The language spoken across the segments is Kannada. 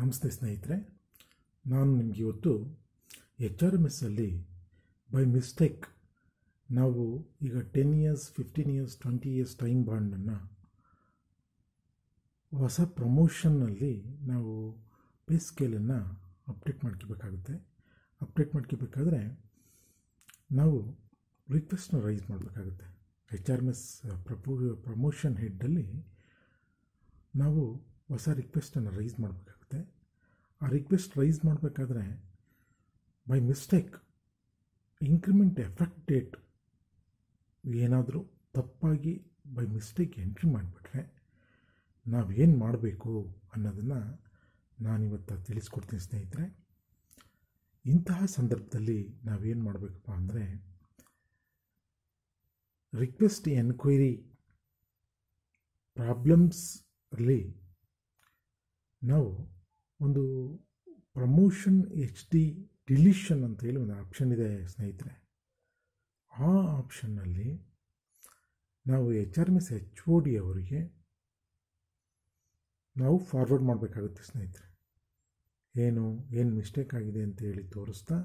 ನಮಸ್ತೆ ಸ್ನೇಹಿತರೆ ನಾನು ನಿಮಗೆ ಇವತ್ತು ಎಚ್ ಆರ್ ಎಮ್ ಎಸ್ಸಲ್ಲಿ ಬೈ ಮಿಸ್ಟೇಕ್ ನಾವು ಈಗ ten years fifteen years twenty years time ಬಾಂಡನ್ನು ಹೊಸ ಪ್ರಮೋಷನ್ನಲ್ಲಿ ನಾವು ಪೇ ಸ್ಕೇಲನ್ನು ಅಪ್ಡೇಟ್ ಮಾಡ್ಕೋಬೇಕಾಗುತ್ತೆ ಅಪ್ಡೇಟ್ ಮಾಡ್ಕೋಬೇಕಾದ್ರೆ ನಾವು ರಿಕ್ವೆಸ್ಟ್ನ ರೈಸ್ ಮಾಡಬೇಕಾಗುತ್ತೆ ಎಚ್ ಆರ್ ಎಮ್ ಎಸ್ ಪ್ರಪೋ ಪ್ರಮೋಷನ್ ಹೆಡ್ಡಲ್ಲಿ ನಾವು ಹೊಸ ರಿಕ್ವೆಸ್ಟನ್ನು ರೈಸ್ ಮಾಡಬೇಕಾಗುತ್ತೆ ಆ ರಿಕ್ವೆಸ್ಟ್ ರೈಸ್ ಮಾಡಬೇಕಾದ್ರೆ by mistake increment effect date ಏನಾದರೂ ತಪ್ಪಾಗಿ ಬೈ ಮಿಸ್ಟೇಕ್ ಎಂಟ್ರಿ ಮಾಡಿಬಿಟ್ರೆ ನಾವೇನು ಮಾಡಬೇಕು ಅನ್ನೋದನ್ನು ನಾನಿವತ್ತು ತಿಳಿಸ್ಕೊಡ್ತೀನಿ ಸ್ನೇಹಿತರೆ ಇಂತಹ ಸಂದರ್ಭದಲ್ಲಿ ನಾವೇನು ಮಾಡಬೇಕಪ್ಪ ಅಂದರೆ ರಿಕ್ವೆಸ್ಟ್ ಎನ್ಕ್ವೈರಿ ಅಲ್ಲಿ ನಾವು ಒಂದು ಪ್ರಮೋಷನ್ ಎಚ್ ಡಿ ಡಿಲಿಷನ್ ಅಂತ ಹೇಳಿ ಒಂದು ಆಪ್ಷನ್ ಇದೆ ಸ್ನೇಹಿತರೆ ಆ ಆಪ್ಷನ್ನಲ್ಲಿ ನಾವು H R S H O D ಅವರಿಗೆ ನಾವು ಫಾರ್ವರ್ಡ್ ಮಾಡಬೇಕಾಗುತ್ತೆ ಸ್ನೇಹಿತರೆ ಏನು ಏನು ಮಿಸ್ಟೇಕ್ ಆಗಿದೆ ಅಂತ ಹೇಳಿ ತೋರಿಸ್ತಾ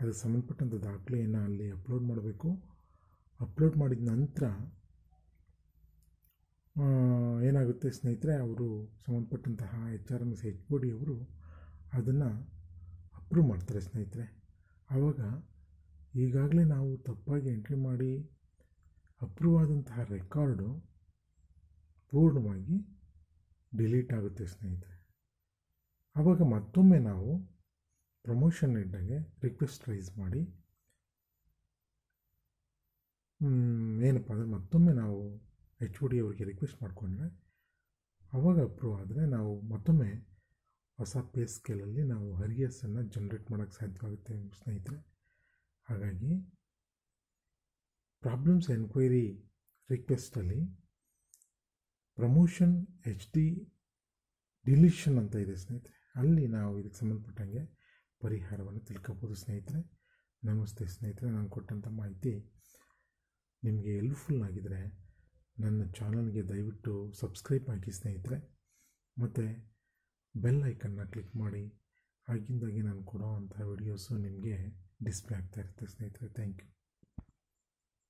ಅದಕ್ಕೆ ಸಂಬಂಧಪಟ್ಟಂಥ ದಾಖಲೆಯನ್ನು ಅಲ್ಲಿ ಅಪ್ಲೋಡ್ ಮಾಡಬೇಕು ಅಪ್ಲೋಡ್ ಮಾಡಿದ ನಂತರ ಏನಾಗುತ್ತೆ ಸ್ನೇಹಿತರೆ ಅವರು ಸಂಬಂಧಪಟ್ಟಂತಹ H R M S H O D ಅವರು ಅದನ್ನು ಅಪ್ರೂವ್ ಮಾಡ್ತಾರೆ ಸ್ನೇಹಿತರೆ ಆವಾಗ ಈಗಾಗಲೇ ನಾವು ತಪ್ಪಾಗಿ ಎಂಟ್ರಿ ಮಾಡಿ ಅಪ್ರೂವ್ ಆದಂತಹ ರೆಕಾರ್ಡು ಪೂರ್ಣವಾಗಿ ಡಿಲೀಟ್ ಆಗುತ್ತೆ ಸ್ನೇಹಿತರೆ ಆವಾಗ ಮತ್ತೊಮ್ಮೆ ನಾವು ಪ್ರಮೋಷನ್ ಇಟ್ಟಾಗೆ ರಿಕ್ವೆಸ್ಟ್ ರೈಸ್ ಮಾಡಿ ಏನಪ್ಪ ಅಂದರೆ ಮತ್ತೊಮ್ಮೆ ನಾವು ಎಚ್ ಒ ಡಿ ಅವರಿಗೆ ರಿಕ್ವೆಸ್ಟ್ ಮಾಡಿಕೊಂಡ್ರೆ ಅವಾಗ ಅಪ್ರೂವ್ ಆದರೆ ನಾವು ಮತ್ತೊಮ್ಮೆ ಹೊಸ ಪೇ ಸ್ಕೇಲಲ್ಲಿ ನಾವು ಹರಿಯಸನ್ನು ಜನ್ರೇಟ್ ಮಾಡೋಕ್ಕೆ ಸಾಧ್ಯವಾಗುತ್ತೆ ಸ್ನೇಹಿತರೆ ಹಾಗಾಗಿ ಪ್ರಾಬ್ಲಮ್ಸ್ ಎನ್ಕ್ವೈರಿ ರಿಕ್ವೆಸ್ಟಲ್ಲಿ ಪ್ರಮೋಷನ್ ಎಚ್ ಡಿ ಡಿಲಿಷನ್ ಅಂತ ಇದೆ ಸ್ನೇಹಿತರೆ ಅಲ್ಲಿ ನಾವು ಇದಕ್ಕೆ ಸಂಬಂಧಪಟ್ಟಂಗೆ ಪರಿಹಾರವನ್ನು ತಿಳ್ಕೊಬೋದು ಸ್ನೇಹಿತರೆ ನಮಸ್ತೆ ಸ್ನೇಹಿತರೆ ನಾನು ಕೊಟ್ಟಂಥ ಮಾಹಿತಿ ನಿಮಗೆ ಹೆಲ್ಪ್ಫುಲ್ ಆಗಿದ್ದರೆ ನನ್ನ ಚಾನಲ್ಗೆ ದಯವಿಟ್ಟು ಸಬ್ಸ್ಕ್ರೈಬ್ ಹಾಕಿ ಸ್ನೇಹಿತರೆ ಮತ್ತು ಬೆಲ್ ಐಕನ್ನ ಕ್ಲಿಕ್ ಮಾಡಿ ಆಗಿಂದಾಗಿ ನಾನು ಕೊಡೋ ಅಂಥ ವಿಡಿಯೋಸು ನಿಮಗೆ ಡಿಸ್ಪ್ಲೇ ಆಗ್ತಾ ಇರುತ್ತೆ ಸ್ನೇಹಿತರೆ ಥ್ಯಾಂಕ್ ಯು